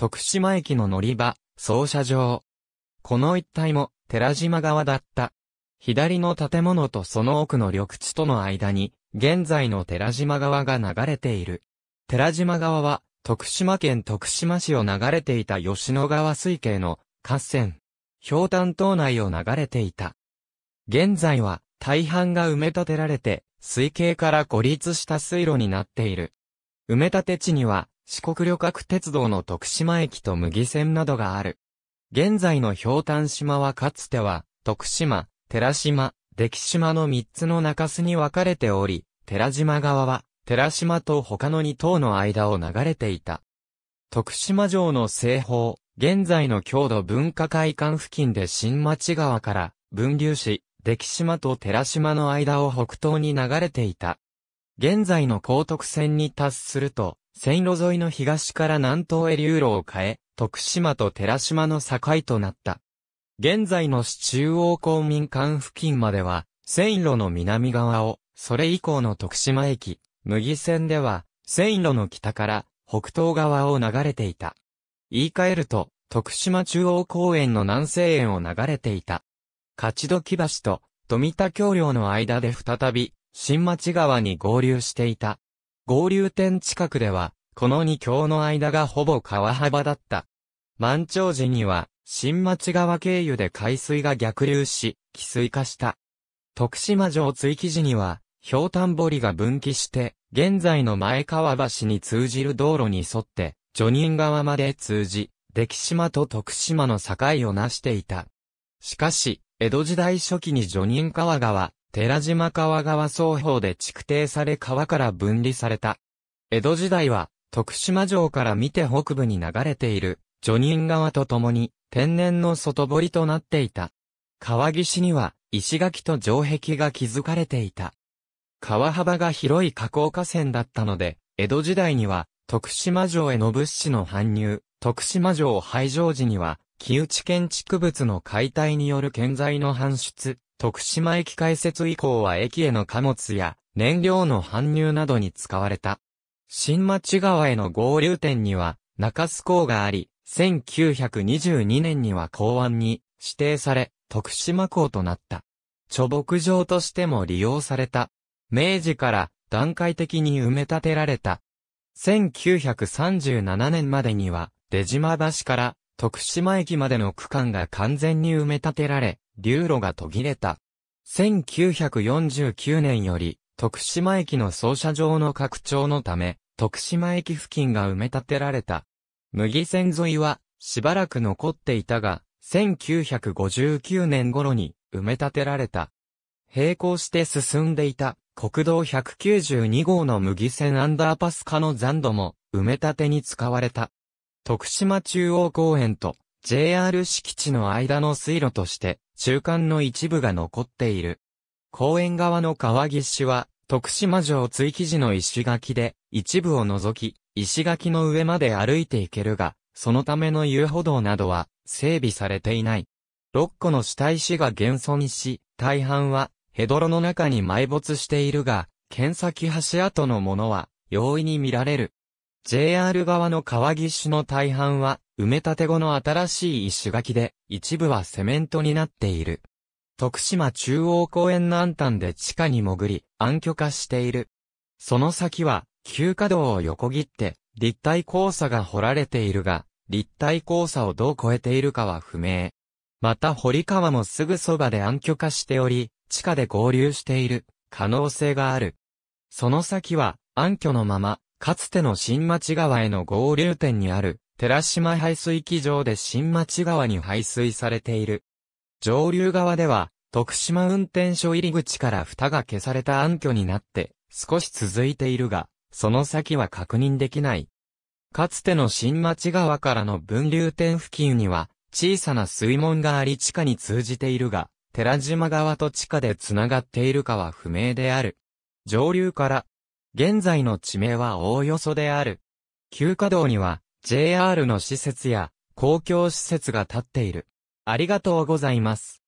徳島駅の乗り場、操車場。この一帯も、寺島側だった。左の建物とその奥の緑地との間に、現在の寺島川が流れている。寺島川は、徳島県徳島市を流れていた吉野川水系の河川、氷炭島内を流れていた。現在は、大半が埋め立てられて、水系から孤立した水路になっている。埋め立て地には、四国旅客鉄道の徳島駅と麦線などがある。現在の氷炭島はかつては、徳島、寺島、出来島の3つの中州に分かれており、寺島側は、寺島と他の2島の間を流れていた。徳島城の西方、現在の郷土文化会館付近で新町川から分流し、出来島と寺島の間を北東に流れていた。現在の高徳線に達すると、線路沿いの東から南東へ流路を変え、徳島と寺島の境となった。現在の市中央公民館付近までは、線路の南側を、それ以降の徳島駅、麦線では、線路の北から北東側を流れていた。言い換えると、徳島中央公園の南西園を流れていた。勝時橋と富田橋梁の間で再び、新町川に合流していた。合流点近くでは、この2橋の間がほぼ川幅だった。満潮時には、新町川経由で海水が逆流し、汽水化した。徳島城追記時には、氷炭堀が分岐して、現在の前川橋に通じる道路に沿って、女人川まで通じ、出来島と徳島の境を成していた。しかし、江戸時代初期に女人川川、寺島川川双方で築堤され川から分離された。江戸時代は、徳島城から見て北部に流れている、女人川と共に、天然の外堀となっていた。川岸には、石垣と城壁が築かれていた。川幅が広い河口河川だったので、江戸時代には、徳島城への物資の搬入、徳島城廃城時には、木内建築物の解体による建材の搬出、徳島駅開設以降は駅への貨物や燃料の搬入などに使われた。新町川への合流点には中洲港があり、1922年には港湾に指定され、徳島港となった。貯牧場としても利用された。明治から段階的に埋め立てられた。1937年までには、出島橋から徳島駅までの区間が完全に埋め立てられ、流路が途切れた。1949年より、徳島駅の操車場の拡張のため、徳島駅付近が埋め立てられた。麦線沿いは、しばらく残っていたが、1959年頃に埋め立てられた。並行して進んでいた国道192号の麦線アンダーパス化の残土も埋め立てに使われた。徳島中央公園と JR 敷地の間の水路として中間の一部が残っている。公園側の川岸は、徳島城追記時の石垣で、一部を除き、石垣の上まで歩いていけるが、そのための遊歩道などは、整備されていない。6個の下石が現存し、大半は、ヘドロの中に埋没しているが、剣先橋跡のものは、容易に見られる。JR 側の川岸の大半は、埋め立て後の新しい石垣で、一部はセメントになっている。徳島中央公園南端で地下に潜り、暗渠化している。その先は、旧稼働を横切って、立体交差が掘られているが、立体交差をどう超えているかは不明。また堀川もすぐそばで暗渠化しており、地下で合流している可能性がある。その先は暗渠のままかつての新町川への合流点にある、寺島排水機場で新町川に排水されている。上流側では、徳島運転所入り口から蓋が消された暗渠になって、少し続いているが、その先は確認できない。かつての新町川からの分流点付近には、小さな水門があり地下に通じているが、寺島側と地下で繋がっているかは不明である。上流から現在の地名はおおよそである。旧華道には JR の施設や公共施設が建っている。ありがとうございます。